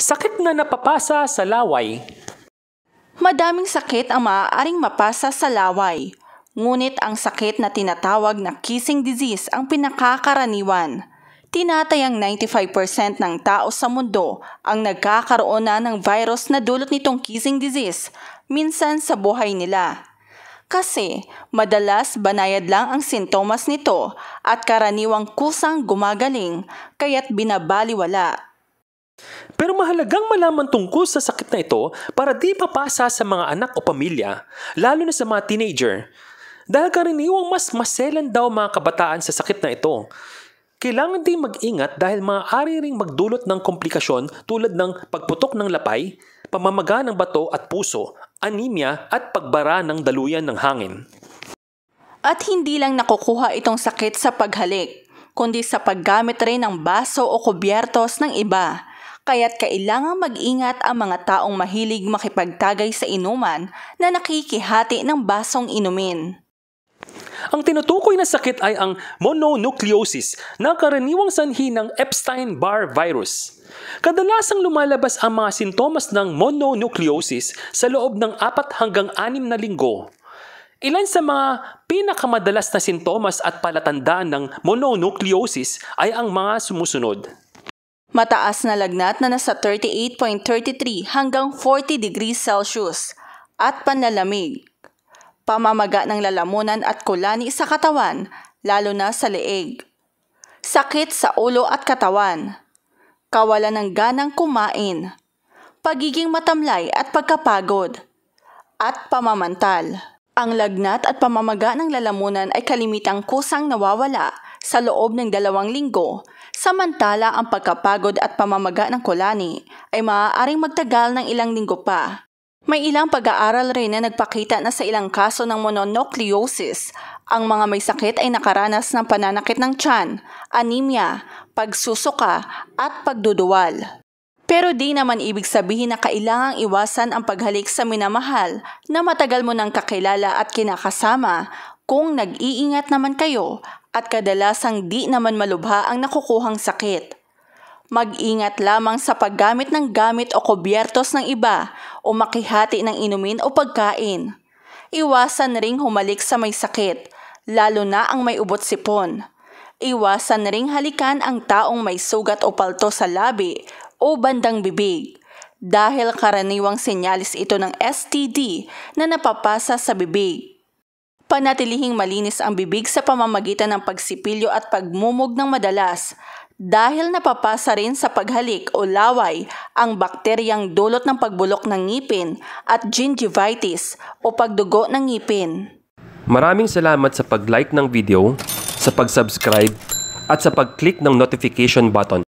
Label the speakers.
Speaker 1: Sakit na napapasa sa laway.
Speaker 2: Madaming sakit ang maaaring mapasa sa laway. Ngunit ang sakit na tinatawag na kissing disease ang pinakakaraniwan. Tinatayang 95% ng tao sa mundo ang nagkakaroon na ng virus na dulot nitong kissing disease, minsan sa buhay nila. Kasi madalas banayad lang ang sintomas nito at karaniwang kusang gumagaling kaya't binabaliwala
Speaker 1: pero mahalagang malaman tungkol sa sakit na ito para di papasa sa mga anak o pamilya, lalo na sa mga teenager. Dahil karaniwang mas maselan daw mga kabataan sa sakit na ito. Kailangan din mag-ingat dahil maaari ring magdulot ng komplikasyon tulad ng pagputok ng lapay, pamamaga ng bato at puso, anemia at pagbara ng daluyan ng hangin.
Speaker 2: At hindi lang nakukuha itong sakit sa paghalik, kundi sa paggamit rin ng baso o kubyertos ng iba kaya't kailangang mag-ingat ang mga taong mahilig makipagtagay sa inuman na nakikihati ng basong inumin.
Speaker 1: Ang tinutukoy na sakit ay ang mononucleosis na karaniwang sanhi ng Epstein-Barr virus. Kadalasang lumalabas ang mga sintomas ng mononucleosis sa loob ng 4 hanggang 6 na linggo. Ilan sa mga pinakamadalas na sintomas at palatandaan ng mononucleosis ay ang mga sumusunod.
Speaker 2: Mataas na lagnat na nasa 38.33 hanggang 40 degrees Celsius at panlalamig. Pamamaga ng lalamunan at kulani sa katawan, lalo na sa leeg. Sakit sa ulo at katawan. Kawalan ng ganang kumain. Pagiging matamlay at pagkapagod. At pamamantal. Ang lagnat at pamamaga ng lalamunan ay kalimitang kusang nawawala sa loob ng dalawang linggo, samantala ang pagkapagod at pamamaga ng kulani ay maaaring magtagal ng ilang linggo pa. May ilang pag-aaral rin na nagpakita na sa ilang kaso ng mononucleosis, ang mga may sakit ay nakaranas ng pananakit ng tiyan, anemia, pagsusuka at pagduduwal. Pero di naman ibig sabihin na kailangang iwasan ang paghalik sa minamahal na matagal mo nang kakilala at kinakasama kung nag-iingat naman kayo at kadalasang di naman malubha ang nakukuhang sakit. Mag-ingat lamang sa paggamit ng gamit o kubyertos ng iba o makihati ng inumin o pagkain. Iwasan ring humalik sa may sakit, lalo na ang may ubot sipon. Iwasan ring halikan ang taong may sugat o palto sa labi o bandang bibig dahil karaniwang senyalis ito ng STD na napapasa sa bibig. Panatilihing malinis ang bibig sa pamamagitan ng pagsipilyo at pagmumog ng madalas dahil napapasa rin sa paghalik o laway ang bakteriyang dulot ng pagbulok ng ngipin at gingivitis o pagdugo ng ngipin.
Speaker 1: Maraming salamat sa pag-like ng video, sa pag-subscribe at sa pag-click ng notification button.